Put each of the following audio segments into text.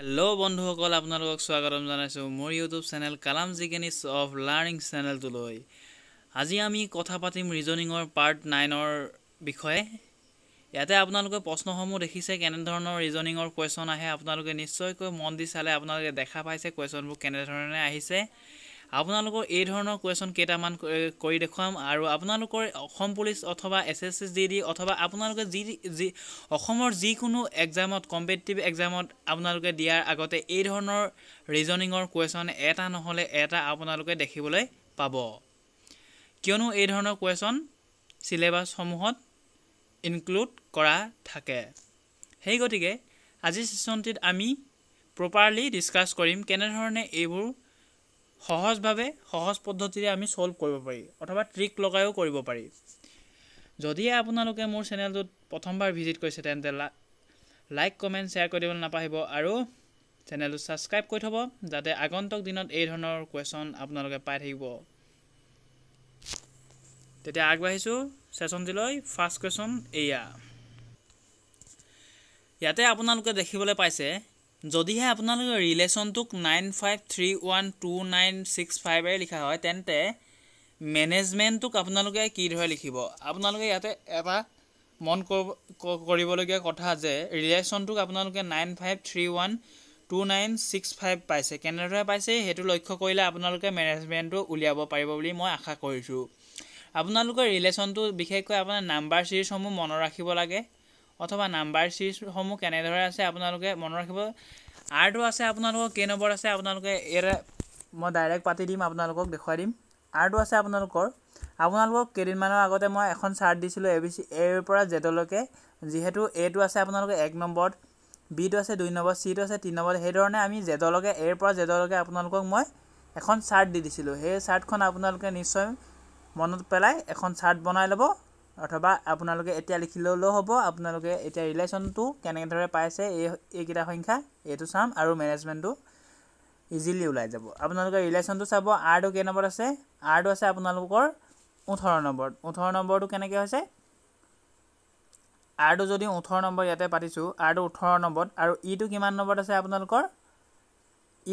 hello' বন্ধুসকল আপোনালোকক স্বাগতম জনাইছোঁ মোৰ ইউটিউব চেনেল কালাম জিকেনিছ অফ লাৰ্ণিং চেনেলটোলৈ আজি আমি কথা পাতিম ৰিজনিঙৰ পাৰ্ট নাইনৰ বিষয়ে ইয়াতে আপোনালোকে প্ৰশ্নসমূহ দেখিছে কেনেধৰণৰ ৰিজনিঙৰ কুৱেশ্যন আহে আপোনালোকে নিশ্চয়কৈ মন দি চালে আপোনালোকে দেখা পাইছে কুৱেশ্যনবোৰ কেনেধৰণে আহিছে আপোনালোকৰ এই ধৰণৰ কুৱেশ্যন কেইটামান কৰি দেখুৱাম আৰু আপোনালোকৰ অসম পুলিচ অথবা S S S D D অথবা আপোনালোকে যি যি অসমৰ যিকোনো এক্সামত কম্পিটিটিভ এক্সামত আপোনালোকে দিয়াৰ আগতে এই ধৰণৰ ৰিজনিঙৰ কুৱেশ্যন এটা নহ'লে এটা আপোনালোকে দেখিবলৈ পাব কিয়নো এই ধৰণৰ কুৱেশ্যন চিলেবাছসমূহত ইনক্লুড কৰা থাকে সেই গতিকে আজি ছেশ্যনটিত আমি প্ৰপাৰলি ডিছকাছ কৰিম কেনেধৰণে এইবোৰ সহজভাৱে সহজ পদ্ধতিৰে আমি ছল্ভ কৰিব পাৰি অথবা ট্ৰিক লগায়ো কৰিব পাৰি যদিহে আপোনালোকে মোৰ চেনেলটোত প্ৰথমবাৰ ভিজিট কৰিছে তেন্তে লাইক কমেণ্ট শ্বেয়াৰ কৰি দিবলৈ নাপাহৰিব আৰু চেনেলটো ছাবস্ক্ৰাইব কৰি থ'ব যাতে আগন্তক দিনত এই ধৰণৰ কুৱেশ্যন আপোনালোকে পাই থাকিব তেতিয়া আগবাঢ়িছোঁ ছেশ্যনটিলৈ ফাৰ্ষ্ট কুৱেশ্যন এয়া ইয়াতে আপোনালোকে দেখিবলৈ পাইছে যদিহে আপোনালোকৰ ৰিলেশ্যনটোক nine five three one two nine six ফাইভেৰে লিখা হয় তেন্তে মেনেজমেণ্টটোক আপোনালোকে কি ধৰে লিখিব আপোনালোকে ইয়াতে এটা মন কৰিবলগীয়া কথা যে ৰিলেশ্যনটোক আপোনালোকে nine five three one two nine six five পাইছে কেনেদৰে পাইছে সেইটো লক্ষ্য কৰিলে আপোনালোকে মেনেজমেণ্টটো উলিয়াব পাৰিব বুলি মই আশা কৰিছোঁ আপোনালোকৰ ৰিলেশ্যনটো বিশেষকৈ আপোনাৰ নাম্বাৰ ছিৰিজসমূহ মনত ৰাখিব লাগে অথবা নাম্বাৰ চিৰিজসমূহ কেনেদৰে আছে আপোনালোকে মনত ৰাখিব আৰটো আছে আপোনালোকৰ কেই নম্বৰ আছে আপোনালোকে ইয়াৰে মই ডাইৰেক্ট পাতি দিম আপোনালোকক দেখুৱাই দিম আৰটো আছে আপোনালোকৰ আপোনালোকক কেইদিনমানৰ আগতে মই এখন চাৰ্ট দিছিলোঁ এ বি চি এৰ পৰা জেডলৈকে যিহেতু এটো আছে আপোনালোকে এক নম্বৰত বিটো আছে দুই নম্বৰ চিটো আছে তিনি নম্বৰ সেইধৰণে আমি জেডলৈকে এৰ পৰা জেডলৈকে আপোনালোকক মই এখন চাৰ্ট দি দিছিলোঁ সেই চাৰ্টখন আপোনালোকে নিশ্চয় মনত পেলাই এখন চাৰ্ট বনাই ল'ব অথবা আপোনালোকে এতিয়া লিখি ল'লেও হ'ব আপোনালোকে এতিয়া ৰিলেশ্যনটো কেনেদৰে পাইছে এই এইকেইটা সংখ্যা এইটো চাম আৰু মেনেজমেণ্টটো ইজিলি ওলাই যাব আপোনালোকে ৰিলেশ্যনটো চাব আৰটো কেই নম্বৰত আছে আৰটো আছে আপোনালোকৰ ওঠৰ নম্বৰত ওঠৰ নম্বৰটো কেনেকৈ হৈছে আৰটো যদি ওঠৰ নম্বৰ ইয়াতে পাতিছোঁ আৰটো ওঠৰ নম্বৰত আৰু ইটো কিমান নম্বৰত আছে আপোনালোকৰ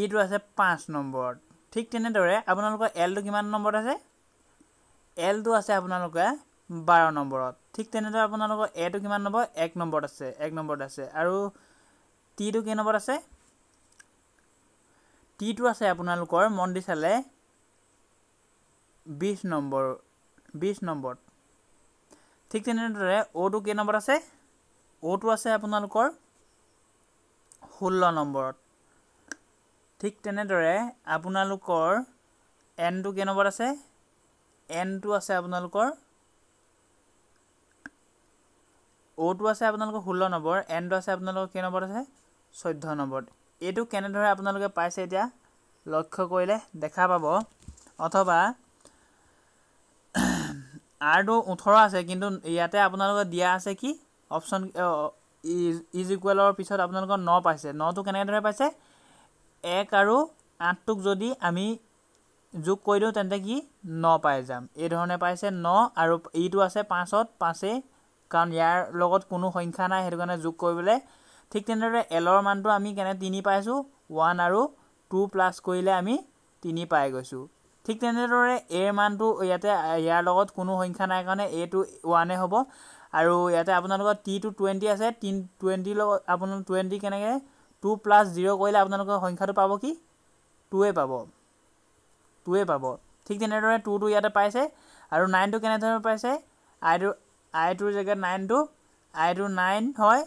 ইটো আছে পাঁচ নম্বৰত ঠিক তেনেদৰে আপোনালোকৰ এলটো কিমান নম্বৰত আছে এলটো আছে আপোনালোকে বাৰ নম্বৰত ঠিক তেনেদৰে আপোনালোকৰ এটো কিমান নম্বৰ এক নম্বৰত আছে এক নম্বৰত আছে আৰু টিটো কেই নম্বৰত আছে টিটো আছে আপোনালোকৰ মন দি চালে বিছ নম্বৰ বিছ নম্বৰত ঠিক তেনেদৰে অ'টো কেই নম্বৰত আছে অ'টো আছে আপোনালোকৰ ষোল্ল নম্বৰত ঠিক তেনেদৰে আপোনালোকৰ এনটো কেই নম্বৰত আছে এনটো আছে আপোনালোকৰ অ'টো আছে আপোনালোকৰ ষোল্ল নম্বৰ এনটো আছে আপোনালোকৰ কেই নম্বৰত আছে চৈধ্য নম্বৰত এইটো কেনেদৰে আপোনালোকে পাইছে এতিয়া লক্ষ্য কৰিলে দেখা পাব অথবা আৰটো ওঠৰ আছে কিন্তু ইয়াতে আপোনালোকৰ দিয়া আছে কি অপশ্যন ইজ ইকুৱেলৰ পিছত আপোনালোকৰ ন পাইছে নটো কেনেদৰে পাইছে এক আৰু আঠটোক যদি আমি যোগ কৰি দিওঁ তেন্তে কি ন পাই যাম এইধৰণে পাইছে ন আৰু ইটো আছে পাঁচত পাঁচেই কাৰণ ইয়াৰ লগত কোনো সংখ্যা নাই সেইটো কাৰণে যোগ কৰিবলৈ ঠিক তেনেদৰে এলৰ মানটো আমি কেনে তিনি পাইছোঁ ওৱান আৰু টু প্লাছ কৰিলে আমি তিনি পাই গৈছোঁ ঠিক তেনেদৰে এৰ মানটো ইয়াতে ইয়াৰ লগত কোনো সংখ্যা নাই কাৰণে এটো ওৱানে হ'ব আৰু ইয়াতে আপোনালোকৰ টি টু টুৱেণ্টি আছে টি টুৱেণ্টিৰ লগত আপোনালোক টুৱেণ্টি কেনেকৈ টু প্লাছ জিৰ' কৰিলে আপোনালোকৰ সংখ্যাটো পাব কি টুৱে পাব টুৱে পাব ঠিক তেনেদৰে টুটো ইয়াতে পাইছে আৰু নাইনটো কেনেধৰণে পাইছে আইটো আই টুৰ জেগাত নাইনটো আই টু নাইন হয়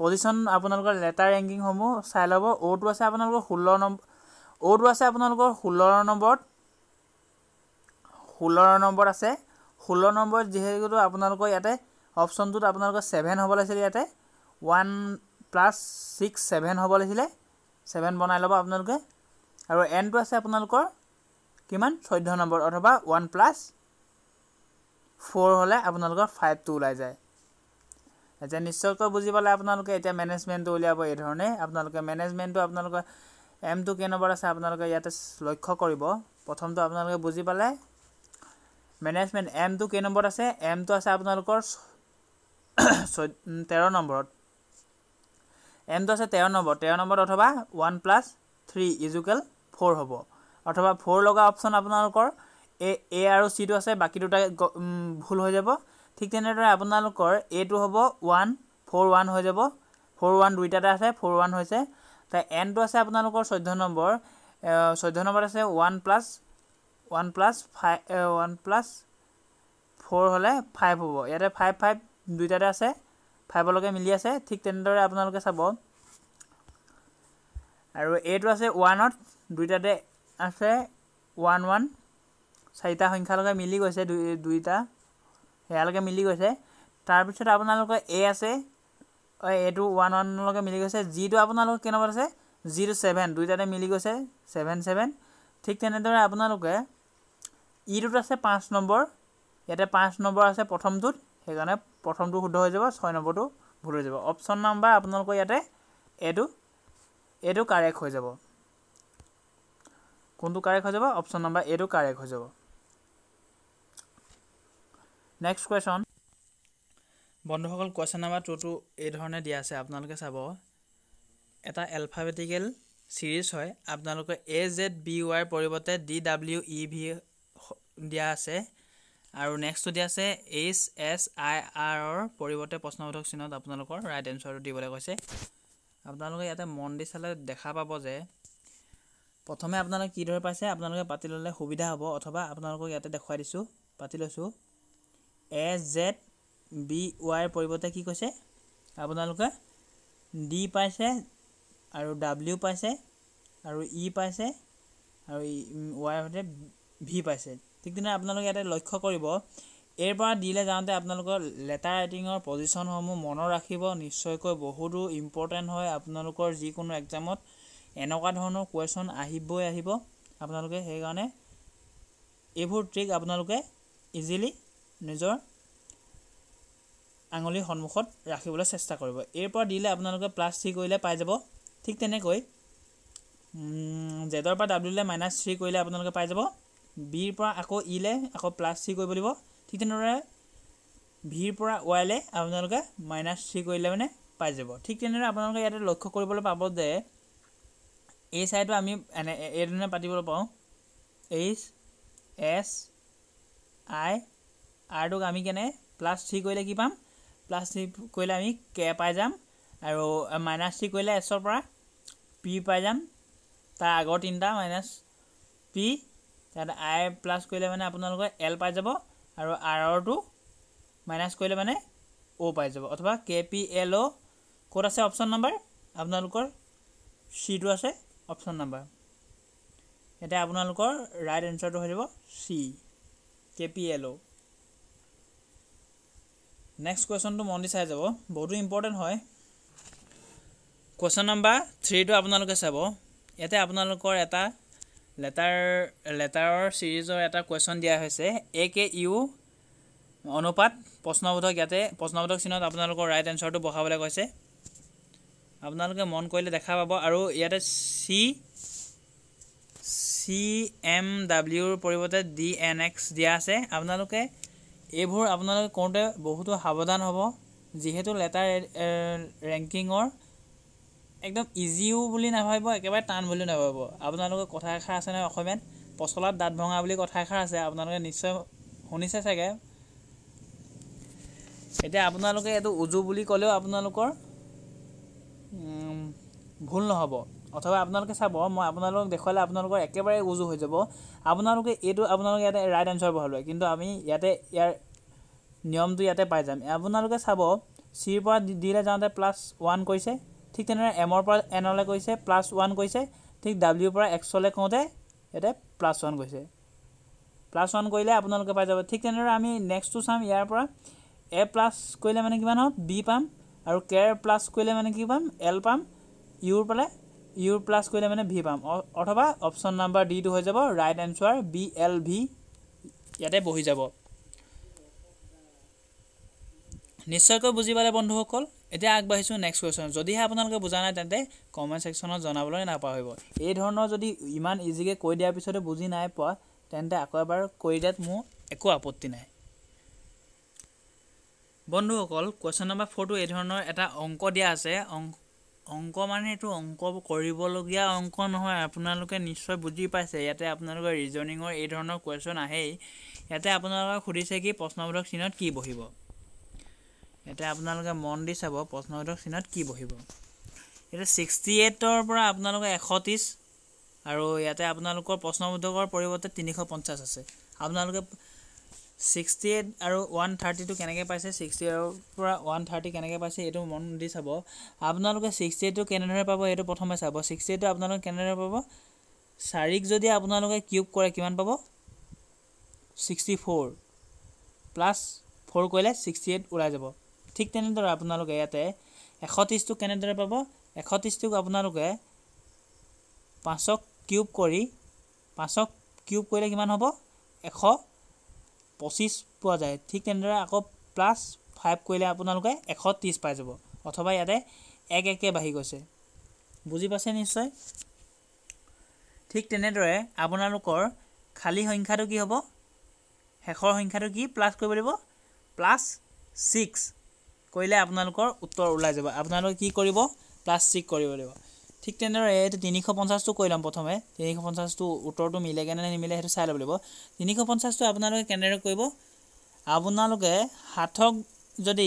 পজিশ্যন আপোনালোকৰ লেটাৰ ৰেংকিংসমূহ চাই ল'ব অ' টু আছে আপোনালোকৰ ষোল্ল নম্বৰ অ' টু আছে আপোনালোকৰ ষোল্ল নম্বৰত ষোল্ল নম্বৰত আছে ষোল্ল নম্বৰত যিহেতু আপোনালোকৰ ইয়াতে অপশ্যনটোত আপোনালোকৰ ছেভেন হ'ব লাগিছিলে ইয়াতে ওৱান প্লাছ ছিক্স ছেভেন হ'ব লাগিছিলে ছেভেন বনাই ল'ব আপোনালোকে আৰু এনটো আছে আপোনালোকৰ কিমান চৈধ্য নম্বৰ অথবা ওৱান প্লাছ ফ'ৰ হ'লে আপোনালোকৰ ফাইভটো ওলাই যায় এতিয়া নিশ্চয়কৈ বুজি পালে আপোনালোকে এতিয়া মেনেজমেণ্টটো উলিয়াব এই ধৰণে আপোনালোকে মেনেজমেণ্টটো আপোনালোকৰ এমটো কেনেবাৰ আছে আপোনালোকে ইয়াতে লক্ষ্য কৰিব প্ৰথমটো আপোনালোকে বুজি পালে মেনেজমেণ্ট এমটো কেই নম্বৰত আছে এমটো আছে আপোনালোকৰ চৈ তেৰ নম্বৰত এমটো আছে তেৰ নম্বৰ তেৰ নম্বৰত অথবা one plus three equal four হ'ব অথবা ফ'ৰ লগা অপশ্যন আপোনালোকৰ এ এ আৰু চিটো আছে বাকী দুটা ভুল হৈ যাব ঠিক তেনেদৰে আপোনালোকৰ এটো হ'ব ওৱান ফ'ৰ ওৱান হৈ যাব ফ'ৰ ওৱান দুইটাতে আছে ফ'ৰ ওৱান হৈছে তাই এনটো আছে আপোনালোকৰ চৈধ্য নম্বৰ চৈধ্য নম্বৰত আছে one plus one plus five one plus four হ'লে ফাইভ হ'ব ইয়াতে ফাইভ ফাইভ দুইটাতে আছে ফাইভলৈকে মিলি আছে ঠিক তেনেদৰে আপোনালোকে চাব আৰু এইটো আছে ওৱানত দুইটাতে আছে ওৱান ওৱান চাৰিটা সংখ্যালৈকে মিলি গৈছে দুইটা সেয়ালৈকে মিলি গৈছে তাৰপিছত আপোনালোকৰ এ আছে এইটো ওৱান ওৱানলৈকে মিলি গৈছে জিটো আপোনালোকৰ কেনেকুৱা আছে জিৰ' ছেভেন দুইটাতে মিলি গৈছে ছেভেন ছেভেন ঠিক তেনেদৰে আপোনালোকে ইটোত আছে পাঁচ নম্বৰ ইয়াতে পাঁচ নম্বৰ আছে প্ৰথমটোত সেইকাৰণে প্ৰথমটো শুদ্ধ হৈ যাব ছয় নম্বৰটো ভুল হৈ যাব অপশ্যন নাম্বাৰ আপোনালোকৰ ইয়াতে এইটো এইটো কাৰেক্ট হৈ যাব কোনটো কাৰেক্ট হৈ যাব অপশ্যন নাম্বাৰ এইটো কাৰেক্ট হৈ যাব নেক্সট কুৱেশ্যন বন্ধুসকল কুৱেশ্যন নাম্বাৰ টু টু এইধৰণে দিয়া আছে আপোনালোকে চাব এটা এলফাবেটিকেল ছিৰিজ হয় আপোনালোকে এ জেড বি ৱাইৰ পৰিৱৰ্তে ডি ডাব্লিউ ই ভি দিয়া আছে আৰু নেক্সটটো দিয়া আছে এইচ এছ আই আৰৰ পৰিৱৰ্তে প্ৰশ্নবোধক চিহ্নত আপোনালোকৰ ৰাইট এনচাৰটো দিবলৈ কৈছে আপোনালোকে ইয়াতে মন দি চালে দেখা পাব যে প্ৰথমে আপোনালোকে কিদৰে পাইছে আপোনালোকে পাতি ল'লে সুবিধা হ'ব অথবা আপোনালোকক ইয়াতে দেখুৱাই দিছোঁ পাতি লৈছোঁ এ জেড বি ৱাইৰ পৰিৱৰ্তে কি কৈছে আপোনালোকে ডি পাইছে আৰু ডাব্লিউ e পাইছে আৰু ই পাইছে আৰু ৱাইৰ সৈতে ভি পাইছে ঠিক তেনেদৰে আপোনালোকে ইয়াতে লক্ষ্য কৰিব এৰ পৰা ডিলৈ যাওঁতে আপোনালোকৰ লেটাৰ ৰাইটিঙৰ পজিশ্যনসমূহ মনত ৰাখিব নিশ্চয়কৈ বহুতো ইম্পৰ্টেণ্ট হয় আপোনালোকৰ যিকোনো এক্সামত এনেকুৱা ধৰণৰ কুৱেশ্যন আহিবই আহিব আপোনালোকে সেইকাৰণে এইবোৰ ট্ৰিক আপোনালোকে ইজিলি নিজৰ আঙুলিৰ সন্মুখত ৰাখিবলৈ চেষ্টা কৰিব এইৰ পৰা দিলে আপোনালোকে প্লাছ থ্ৰী কৰিলে পাই যাব ঠিক তেনেকৈ জেদৰ পৰা ডাব্লিউলৈ মাইনাছ থ্ৰী কৰিলে আপোনালোকে পাই যাব বিৰ পৰা আকৌ ইলে e আকৌ প্লাছ থ্ৰী কৰিব লাগিব ঠিক তেনেদৰে ভিৰ পৰা ৱাইলে আপোনালোকে মাইনাছ থ্ৰী কৰিলে মানে পাই যাব ঠিক তেনেদৰে আপোনালোকে ইয়াতে লক্ষ্য কৰিবলৈ পাব যে এই চাইটো আমি এনে এইধৰণে পাতিবলৈ পাওঁ এইচ এছ আই আৰটোক আমি কেনে প্লাছ থ্ৰী কৰিলে কি পাম প্লাছ থ্ৰী কৰিলে আমি কে পাই যাম আৰু মাইনাছ থ্ৰী কৰিলে এছৰ পৰা পি পাই যাম তাৰ আগৰ তিনিটা মাইনাছ পি তাত আই প্লাছ কৰিলে মানে আপোনালোকে এল পাই যাব আৰু আৰৰটো মাইনাছ কৰিলে মানে অ' পাই যাব অথবা কে পি এল অ' ক'ত আছে অপশ্যন নম্বৰ আপোনালোকৰ চিটো আছে অপশ্যন নম্বৰ এতিয়া আপোনালোকৰ ৰাইট এনচাৰটো হৈ যাব চি কে পি এল অ' নেক্সট কুৱেশ্যনটো মন দি চাই যাব বহুতো ইম্পৰ্টেণ্ট হয় কুৱেশ্যন নাম্বাৰ থ্ৰীটো আপোনালোকে চাব ইয়াতে আপোনালোকৰ এটা লেটাৰ লেটাৰৰ ছিৰিজৰ এটা কুৱেশ্যন দিয়া হৈছে এ কে ইউ অনুপাত প্ৰশ্নবোধক ইয়াতে প্ৰশ্নবোধক চিনত আপোনালোকৰ ৰাইট এনচাৰটো বঢ়াবলৈ কৈছে আপোনালোকে মন কৰিলে দেখা পাব আৰু ইয়াতে চি চি এম ডাব্লিউৰ পৰিৱৰ্তে ডি এন এক্স দিয়া আছে আপোনালোকে এইবোৰ আপোনালোকে কৰোঁতে বহুতো সাৱধান হ'ব যিহেতু লেটাৰ ৰেংকিঙৰ একদম ইজিও বুলি নাভাবিব একেবাৰে টান বুলিও নাভাবিব আপোনালোকৰ কথা এষাৰ আছে নহয় অসমীয়াত পচলাত দাঁত ভঙা বুলি কথা এষাৰ আছে আপোনালোকে নিশ্চয় শুনিছে চাগে এতিয়া আপোনালোকে এইটো উজু বুলি ক'লেও আপোনালোকৰ ভুল নহ'ব অথবা আপোনালোকে চাব মই আপোনালোকক দেখুৱালে আপোনালোকৰ একেবাৰে উজু হৈ যাব আপোনালোকে এইটো আপোনালোকে ইয়াতে ৰাইট এনচাৰ বহালোৱে কিন্তু আমি ইয়াতে ইয়াৰ নিয়মটো ইয়াতে পাই যাম আপোনালোকে চাব চিৰ পৰা ডিলৈ যাওঁতে প্লাছ ওৱান কৈছে ঠিক তেনেদৰে এমৰ পৰা এনলৈ কৈছে প্লাছ ওৱান কৈছে ঠিক ডাব্লিউ পৰা এক্সলৈ কওঁতে ইয়াতে প্লাছ ওৱান কৈছে প্লাছ ওৱান কৰিলে আপোনালোকে পাই যাব ঠিক তেনেদৰে আমি নেক্সটটো চাম ইয়াৰ পৰা এ প্লাছ কৰিলে মানে কিমান হ'ব বি পাম আৰু কেৰ প্লাছ কৰিলে মানে কি পাম এল পাম ইউৰ পালে ইউৰ প্লাছ কৰিলে মানে ভি পাম অথবা অপশ্যন নাম্বাৰ ডিটো হৈ যাব right answer B L V ইয়াতে বহি যাব নিশ্চয়কৈ বুজি পালে বন্ধুসকল এতিয়া আগবাঢ়িছোঁ নেক্সট কুৱেশ্যন যদিহে আপোনালোকে বুজা নাই তেন্তে কমেণ্ট ছেকশ্যনত জনাবলৈ নাপাহৰিব এই ধৰণৰ যদি ইমান ইজিকৈ কৈ দিয়াৰ পিছতে বুজি নাই পোৱা তেন্তে আকৌ এবাৰ কৰি দিয়াত মোৰ একো আপত্তি নাই বন্ধুসকল কুৱেশ্যন নম্বৰ ফ'ৰটো এই ধৰণৰ এটা অংক দিয়া আছে অংক অংক মানে এইটো অংক কৰিবলগীয়া অংক নহয় আপোনালোকে নিশ্চয় বুজি পাইছে ইয়াতে আপোনালোকৰ ৰিজনিঙৰ এই ধৰণৰ কুৱেশ্যন আহেই ইয়াতে আপোনালোকে সুধিছে কি প্ৰশ্নবোধক চিনত কি বহিব ইয়াতে আপোনালোকে মন দি চাব প্ৰশ্নবোধক চিনত কি বহিব এতিয়া ছিক্সটি এইটৰ পৰা আপোনালোকে এশ ত্ৰিছ আৰু ইয়াতে আপোনালোকৰ প্ৰশ্নবোধকৰ পৰিৱৰ্তে তিনিশ পঞ্চাছ আছে আপোনালোকে ছিক্সটি এইট আৰু ওৱান থাৰ্টিটো কেনেকৈ পাইছে ছিক্সটি এইটৰ পৰা ওৱান থাৰ্টি কেনেকৈ পাইছে এইটো মন দি চাব আপোনালোকে ছিক্সটি এইটটো কেনেদৰে পাব এইটো প্ৰথমে চাব ছিক্সটি এইটটো আপোনালোকে কেনেদৰে পাব চাৰিক যদি আপোনালোকে কিউব কৰে কিমান পাব ছিক্সটি ফ'ৰ প্লাছ ফ'ৰ কৰিলে ছিক্সটি এইট ওলাই যাব ঠিক তেনেদৰে আপোনালোকে ইয়াতে এশত্ৰিছটো কেনেদৰে পাব এশত্ৰিছটোক আপোনালোকে পাঁচক কিউব কৰি পাঁচক কিউব কৰিলে কিমান হ'ব এশ পঁচিছ পোৱা যায় ঠিক তেনেদৰে আকৌ প্লাছ ফাইভ কৰিলে আপোনালোকে এশ ত্ৰিছ পাই যাব অথবা ইয়াতে এক একে বাঢ়ি গৈছে বুজি পাইছে নিশ্চয় ঠিক তেনেদৰে আপোনালোকৰ খালী সংখ্যাটো কি হ'ব শেষৰ সংখ্যাটো কি প্লাছ কৰিব লাগিব প্লাছ ছিক্স কৰিলে আপোনালোকৰ উত্তৰ ওলাই যাব আপোনালোকে কি কৰিব প্লাছ ছিক্স কৰিব লাগিব ঠিক তেনেদৰে এতিয়া তিনিশ পঞ্চাছটো কৰি ল'ম প্ৰথমে তিনিশ পঞ্চাছটো উত্তৰটো মিলেগে নে নিমিলে সেইটো চাই ল'ব লাগিব তিনিশ পঞ্চাছটো আপোনালোকে কেনেদৰে কৰিব আপোনালোকে সাতক যদি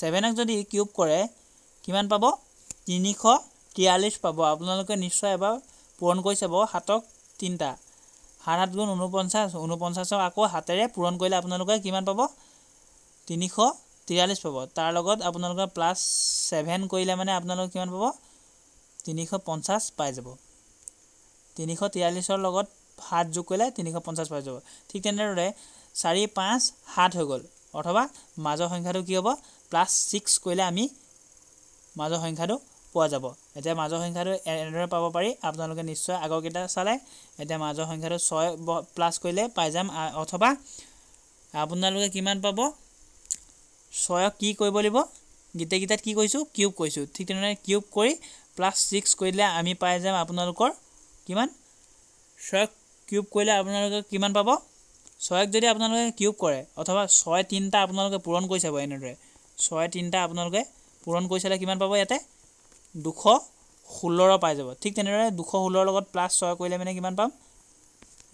ছেভেনক যদি কিউব কৰে কিমান পাব তিনিশ তিয়াল্লিছ পাব আপোনালোকে নিশ্চয় এবাৰ পূৰণ কৰি চাব সাতক তিনিটা সাত সাত গুণ ঊনপঞ্চাছ ঊনপঞ্চাছক আকৌ হাতেৰে পূৰণ কৰিলে আপোনালোকে কিমান পাব তিনিশ তিৰাল্লিছ পাব তাৰ লগত আপোনালোকে প্লাছ ছেভেন কৰিলে মানে আপোনালোকে কিমান পাব তিনিশ পঞ্চাছ পাই যাব তিনিশ তিয়াল্লিছৰ লগত সাত যোগ কৰিলে তিনিশ পঞ্চাছ পাই যাব ঠিক তেনেদৰে চাৰি পাঁচ সাত হৈ গ'ল অথবা মাজৰ সংখ্যাটো কি হ'ব প্লাছ ছিক্স কৰিলে আমি মাজৰ সংখ্যাটো পোৱা যাব এতিয়া মাজৰ সংখ্যাটো এনেদৰে পাব পাৰি আপোনালোকে নিশ্চয় আগৰকেইটা চালে এতিয়া মাজৰ সংখ্যাটো ছয় প্লাছ কৰিলে পাই যাম অথবা আপোনালোকে কিমান পাব ছয়ক কি কৰিব লাগিব গীতে গীতাত কি কৈছোঁ কিউব কৈছোঁ ঠিক তেনেদৰে কিউব কৰি প্লাস সিক্স করলে আমি পাই যাম আপনার কি ছয় কিউব করলে আপনার কি পাব ছয়ক যদি আপনার কিউব করে অথবা ছয় তিনটা আপনার পূরণ করে চাব এনেদরে ছয় তিনটা আপনার পূরণ করে চলে কি পাব ইয়াতে দুশ ষোল পাই যাব ঠিক তেনেদরে দুশ ষোলর প্লাস ছয় করলে মানে কি পাম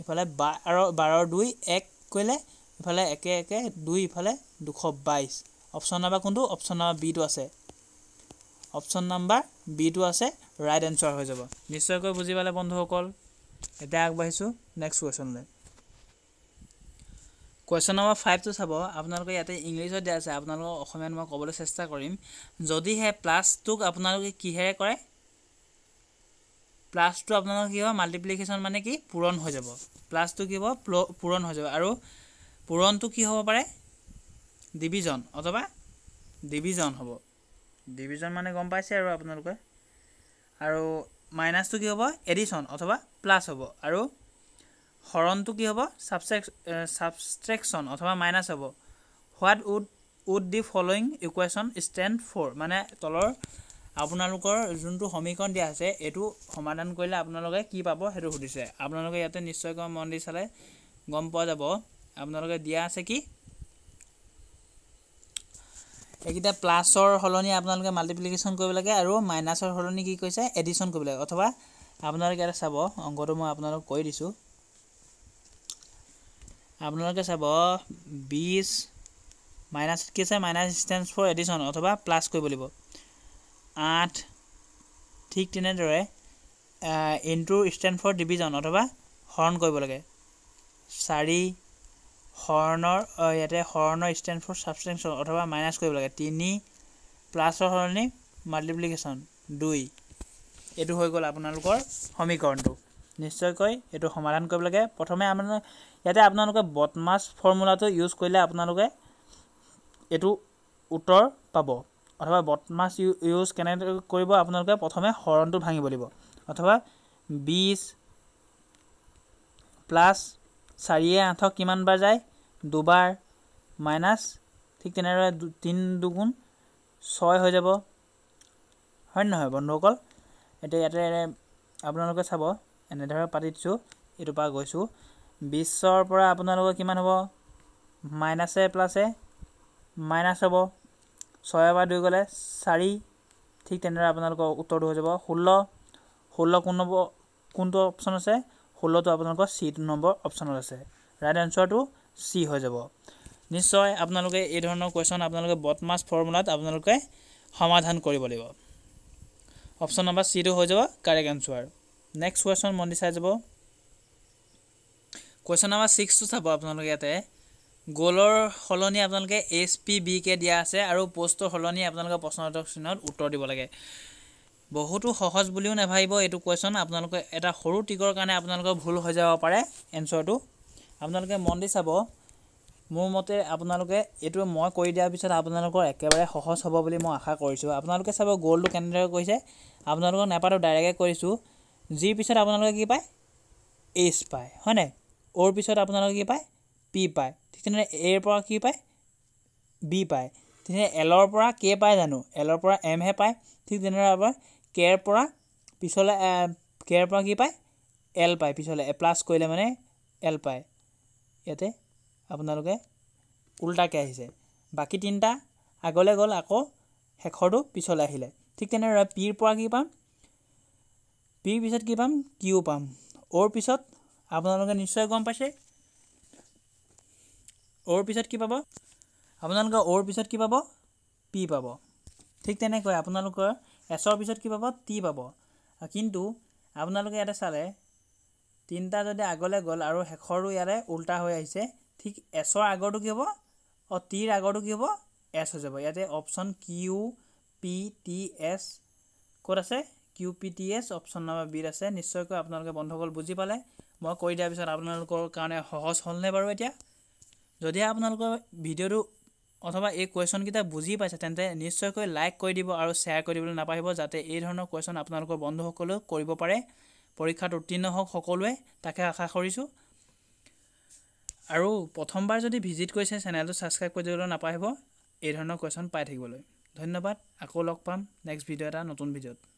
ইফালে বার বার দুই এক করলে ইফালে একে একে দুই ইফালে দুশ বাইশ অপশন নাম্বার কোনো অপশন নাম্বার বিটো আছে অপশ্যন নাম্বাৰ বিটো আছে ৰাইট এনচাৰ হৈ যাব নিশ্চয়কৈ বুজি পালে বন্ধুসকল এতিয়া আগবাঢ়িছোঁ নেক্সট কুৱেশ্যনলৈ কুৱেশ্যন নম্বৰ ফাইভটো চাব আপোনালোকে ইয়াতে ইংলিছত দিয়া আছে আপোনালোকক অসমীয়াত মই ক'বলৈ চেষ্টা কৰিম যদিহে প্লাছটোক আপোনালোকে কিহেৰে কৰে প্লাছটো আপোনালোকে কি হ'ব মাল্টিপ্লিকেশ্যন মানে কি পূৰণ হৈ যাব প্লাছটো কি হ'ব পূৰণ হৈ যাব আৰু পূৰণটো কি হ'ব পাৰে ডিভিজন অথবা ডিভিজন হ'ব ডিভিজন মানে গম পাইছে আৰু আপোনালোকে আৰু মাইনাছটো কি হ'ব এডিশ্যন অথবা প্লাছ হ'ব আৰু হৰণটো কি হ'ব ছাবছ ছাবষ্ট্ৰেকশ্যন অথবা মাইনাছ হ'ব what would would the following equation stand for মানে তলৰ আপোনালোকৰ যোনটো সমীকৰণ দিয়া আছে এইটো সমাধান কৰিলে আপোনালোকে কি পাব সেইটো সুধিছে আপোনালোকে ইয়াতে নিশ্চয়কৈ মন দি চালে গম পোৱা যাব আপোনালোকে দিয়া আছে কি এইকেইটা প্লাছৰ সলনি আপোনালোকে মাল্টিপ্লিকেশ্যন কৰিব লাগে আৰু মাইনাছৰ সলনি কি কৈছে এডিশ্যন কৰিব লাগে অথবা আপোনালোকে এটা চাব অংকটো মই আপোনালোকক কৈ দিছোঁ আপোনালোকে চাব বিছ মাইনাছ কি আছে মাইনাছ ডিষ্টেঞ্চ ফৰ এডিশ্যন অথবা প্লাছ কৰিব লাগিব আঠ ঠিক তেনেদৰে ইনটু ষ্টেণ্ড ফৰ ডিভিজন অথবা হৰ্ণ কৰিব লাগে চাৰি হৰ্ণৰ ইয়াতে হৰ্ণৰ ষ্টেণ্ড ফৰ ছাবষ্টেঞ্চন অথবা মাইনাছ কৰিব লাগে তিনি প্লাছৰ সলনি মাল্টিপ্লিকেশ্যন দুই এইটো হৈ গ'ল আপোনালোকৰ সমীকৰণটো নিশ্চয়কৈ এইটো সমাধান কৰিব লাগে প্ৰথমে আপোনালোকে ইয়াতে আপোনালোকে বদমাছ ফৰ্মুলাটো ইউজ কৰিলে আপোনালোকে এইটো উত্তৰ পাব অথবা বদমাছ ইউজ কেনেদৰে কৰিব আপোনালোকে প্ৰথমে হৰণটো ভাঙিব লাগিব অথবা বিছ প্লাছ চাৰিয়ে আঠক কিমানবাৰ যায় দুবাৰ মাইনাছ ঠিক তেনেদৰে তিনি দুগুণ ছয় হৈ যাব হয় নহয় বন্ধুসকল এতিয়া ইয়াতে আপোনালোকে চাব এনেদৰে পাতি দিছোঁ এইটোৰ পৰা গৈছোঁ বিছৰ পৰা আপোনালোকৰ কিমান হ'ব মাইনাছে প্লাছে মাইনাছ হ'ব ছয় বা দুই গ'লে চাৰি ঠিক তেনেদৰে আপোনালোকৰ উত্তৰটো হৈ যাব ষোল্ল ষোল্ল কোনো কোনটো অপশ্যন আছে ষোল্লটো আপোনালোকৰ চি নম্বৰ অপশ্যনত আছে ৰাইট এনচাৰটো চি হৈ যাব নিশ্চয় আপোনালোকে এই ধৰণৰ কুৱেশ্যন আপোনালোকে বদমাচ ফৰ্মুলাত আপোনালোকে সমাধান কৰিব লাগিব অপশ্যন নম্বৰ চিটো হৈ যাব কাৰেক্ট এনচাৰ নেক্সট কুৱেশ্যন মন দি চাই যাব কুৱেশ্যন নম্বৰ ছিক্সটো চাব আপোনালোকে ইয়াতে গ'লৰ সলনি আপোনালোকে এইচ পি বিকে দিয়া আছে আৰু পষ্টৰ সলনি আপোনালোকে প্ৰশ্নত উত্তৰ দিব লাগে বহুতো সহজ বুলিও নাভাবিব এইটো কুৱেশ্যন আপোনালোকে এটা সৰু টিকৰ কাৰণে আপোনালোকৰ ভুল হৈ যাব পাৰে এনচাৰটো আপোনালোকে মন দি চাব মোৰ মতে আপোনালোকে এইটো মই কৰি দিয়াৰ পিছত আপোনালোকৰ একেবাৰে সহজ হ'ব বুলি মই আশা কৰিছোঁ আপোনালোকে চাব গ'লটো কেনেদৰে কৰিছে আপোনালোকক নাপাতোঁ ডাইৰেক্টে কৰিছোঁ জিৰ পিছত আপোনালোকে কি পায় এইচ পায় হয়নে অ'ৰ পিছত আপোনালোকে কি পায় পি পায় ঠিক তেনেদৰে এৰ পৰা কি পায় বি পায় তেনেদৰে এলৰ পৰা কে পায় জানো এলৰ পৰা এমহে পায় ঠিক তেনেদৰে আপোনাৰ কেৰ পৰা পিছলৈ কেৰ পৰা কি পায় এল পায় পিছলৈ এ প্লাছ কৰিলে মানে এল পায় ইয়াতে আপোনালোকে উল্টাকৈ আহিছে বাকী তিনিটা আগলৈ গ'ল আকৌ শেষৰটো পিছলৈ আহিলে ঠিক তেনেদৰে পিৰ পৰা কি পাম পিৰ পিছত কি পাম কিউ পাম অ'ৰ পিছত আপোনালোকে নিশ্চয় গম পাইছে অ'ৰ পিছত কি পাব আপোনালোকে অ'ৰ পিছত কি পাব পি পাব ঠিক তেনেকৈ আপোনালোকৰ এছৰ পিছত কি পাব টি পাব কিন্তু আপোনালোকে ইয়াতে চালে তিনিটা যদি আগলৈ গ'ল আৰু শেষৰো ইয়াতে উল্টা হৈ আহিছে ঠিক এছৰ আগৰটো কি হ'ব অঁ টিৰ আগৰটো কি হ'ব এছ হৈ যাব ইয়াতে option Q P T S ক'ত আছে Q P T S option number বিত আছে নিশ্চয়কৈ আপোনালোকে বন্ধুসকল বুজি পালে মই কৈ দিয়াৰ পিছত আপোনালোকৰ কাৰণে সহজ হ'লনে বাৰু এতিয়া যদিহে আপোনালোকৰ ভিডিঅ'টো অথবা এই কুৱেশ্যনকেইটা বুজি পাইছে তেন্তে নিশ্চয়কৈ লাইক কৰি দিব আৰু শ্বেয়াৰ কৰি দিবলৈ নাপাহিব যাতে এই ধৰণৰ কুৱেশ্যন আপোনালোকৰ বন্ধুসকলেও কৰিব পাৰে পৰীক্ষাত উত্তীৰ্ণ হওক সকলোৱে তাকে আশা কৰিছোঁ আৰু প্ৰথমবাৰ যদি ভিজিট কৰিছে চেনেলটো ছাবস্ক্ৰাইব কৰি দিবলৈ নাপাহিব এই ধৰণৰ কুৱেশ্যন পাই থাকিবলৈ ধন্যবাদ আকৌ লগ পাম নেক্সট ভিডিঅ' এটা নতুন ভিডিঅ'ত